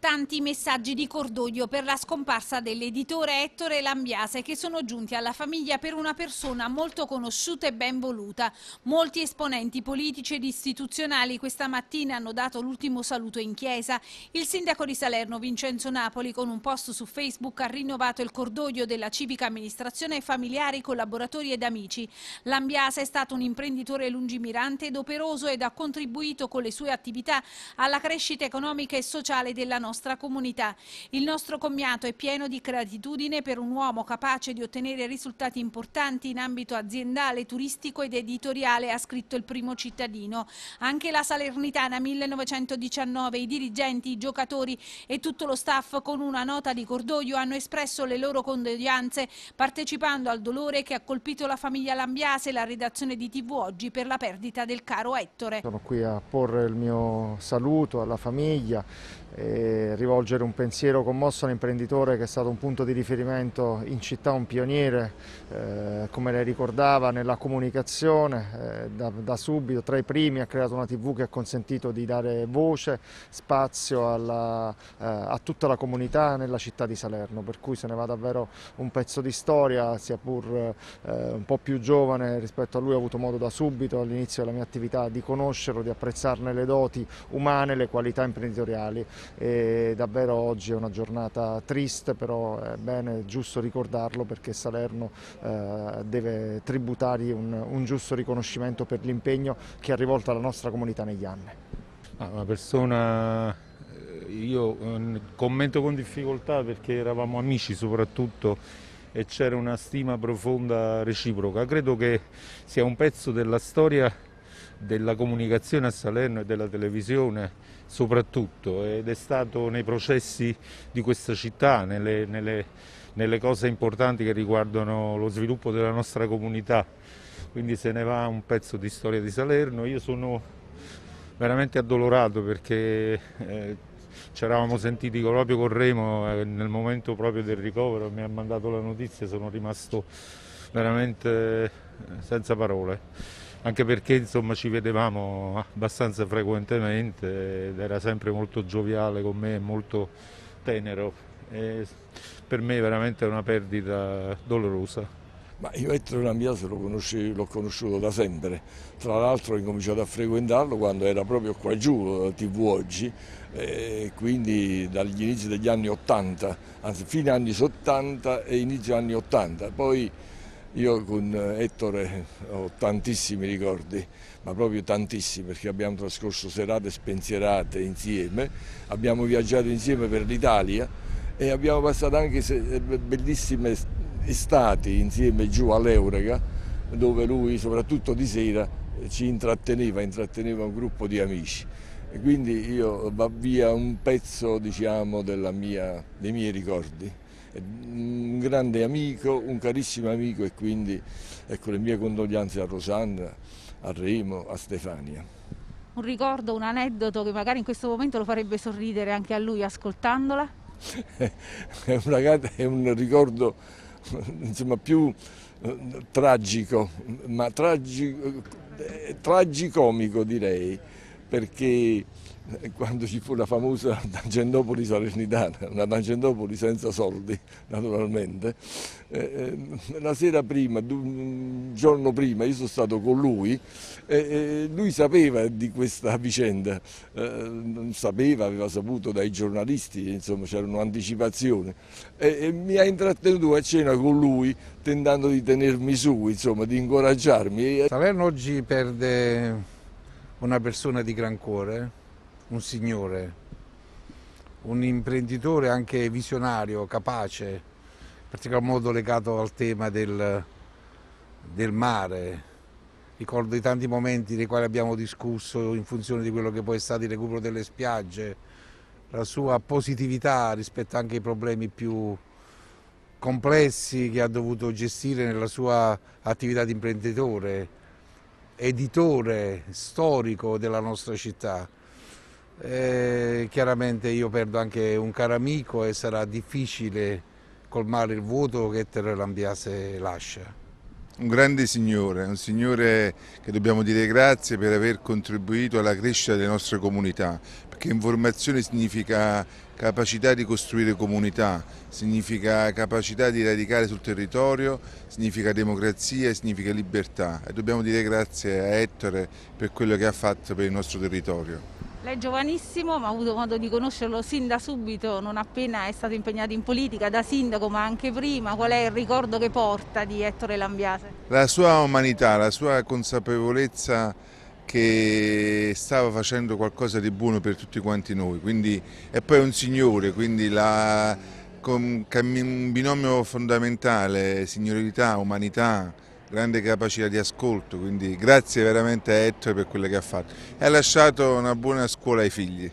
tanti messaggi di cordoglio per la scomparsa dell'editore Ettore Lambiase che sono giunti alla famiglia per una persona molto conosciuta e ben voluta. Molti esponenti politici ed istituzionali questa mattina hanno dato l'ultimo saluto in chiesa. Il sindaco di Salerno Vincenzo Napoli con un post su Facebook ha rinnovato il cordoglio della civica amministrazione e familiari, collaboratori ed amici. Lambiase è stato un imprenditore lungimirante ed operoso ed ha contribuito con le sue attività alla crescita economica e sociale della nostra nostra comunità. Il nostro commiato è pieno di gratitudine per un uomo capace di ottenere risultati importanti in ambito aziendale, turistico ed editoriale, ha scritto il primo cittadino. Anche la Salernitana 1919, i dirigenti, i giocatori e tutto lo staff con una nota di cordoglio hanno espresso le loro condoglianze partecipando al dolore che ha colpito la famiglia Lambiase e la redazione di TV Oggi per la perdita del caro Ettore. Sono qui a porre il mio saluto alla famiglia, eh rivolgere un pensiero commosso all'imprenditore che è stato un punto di riferimento in città, un pioniere, eh, come lei ricordava, nella comunicazione eh, da, da, subito, tra i primi ha creato una tv che ha consentito di dare voce, spazio alla, eh, a tutta la comunità nella città di Salerno, per cui se ne va davvero un pezzo di storia, sia pur eh, un po' più giovane rispetto a lui, ho avuto modo da subito all'inizio della mia attività di conoscerlo, di apprezzarne le doti umane, le qualità imprenditoriali. E, davvero oggi è una giornata triste, però è bene, è giusto ricordarlo perché Salerno eh, deve tributargli un, un giusto riconoscimento per l'impegno che ha rivolto alla nostra comunità negli anni. Ah, una persona eh, io mm, commento con difficoltà perché eravamo amici soprattutto e c'era una stima profonda reciproca. Credo che sia un pezzo della storia della comunicazione a Salerno e della televisione soprattutto ed è stato nei processi di questa città, nelle, nelle, nelle cose importanti che riguardano lo sviluppo della nostra comunità. Quindi se ne va un pezzo di storia di Salerno. Io sono veramente addolorato perché eh, ci eravamo sentiti proprio con Remo eh, nel momento proprio del ricovero, mi ha mandato la notizia, sono rimasto veramente eh, senza parole anche perché insomma, ci vedevamo abbastanza frequentemente ed era sempre molto gioviale con me, molto tenero. E per me è veramente una perdita dolorosa. Ma io Ettore Lambiase l'ho conosciuto da sempre, tra l'altro ho incominciato a frequentarlo quando era proprio qua giù, eh, TV Oggi, eh, quindi dagli inizi degli anni 80, anzi fine anni 70 e inizio anni 80. Poi io con Ettore ho tantissimi ricordi, ma proprio tantissimi, perché abbiamo trascorso serate spensierate insieme, abbiamo viaggiato insieme per l'Italia e abbiamo passato anche bellissime estati insieme giù all'Eurega, dove lui soprattutto di sera ci intratteneva, intratteneva un gruppo di amici. E quindi io va via un pezzo diciamo, mia, dei miei ricordi un grande amico, un carissimo amico e quindi ecco le mie condoglianze a Rosanna, a Remo, a Stefania. Un ricordo, un aneddoto che magari in questo momento lo farebbe sorridere anche a lui ascoltandola? è, un, è un ricordo insomma, più eh, tragico, ma tragi, eh, tragicomico direi perché eh, quando ci fu la famosa Tangentopoli salernitana, una Tangentopoli senza soldi naturalmente, eh, eh la sera prima, un mm, giorno prima io sono stato con lui, eh, lui sapeva di questa vicenda, eh, sapeva, aveva saputo dai giornalisti, insomma c'era un'anticipazione e, mi ha intrattenuto a cena con lui tentando di tenermi su, insomma di incoraggiarmi. Salerno oggi perde una persona di gran cuore, un signore, un imprenditore anche visionario, capace, in particolar modo legato al tema del, del mare. Ricordo i tanti momenti nei quali abbiamo discusso in funzione di quello che poi è stato il recupero delle spiagge, la sua positività rispetto anche ai problemi più complessi che ha dovuto gestire nella sua attività di imprenditore editore storico della nostra città. E eh, chiaramente io perdo anche un caro amico e sarà difficile colmare il vuoto che Terre Lambiase lascia un grande signore, un signore che dobbiamo dire grazie per aver contribuito alla crescita delle nostre comunità, perché informazione significa capacità di costruire comunità, significa capacità di radicare sul territorio, significa democrazia, significa libertà e dobbiamo dire grazie a Ettore per quello che ha fatto per il nostro territorio. Lei è giovanissimo, ma ha avuto modo di conoscerlo sin da subito, non appena è stato impegnato in politica, da sindaco ma anche prima. Qual è il ricordo che porta di Ettore Lambiase? La sua umanità, la sua consapevolezza che stava facendo qualcosa di buono per tutti quanti noi. Quindi, e poi è un signore, quindi la, con, un binomio fondamentale, signorilità, umanità, grande capacità di ascolto, quindi grazie veramente a Ettore per quello che ha fatto e ha lasciato una buona scuola ai figli.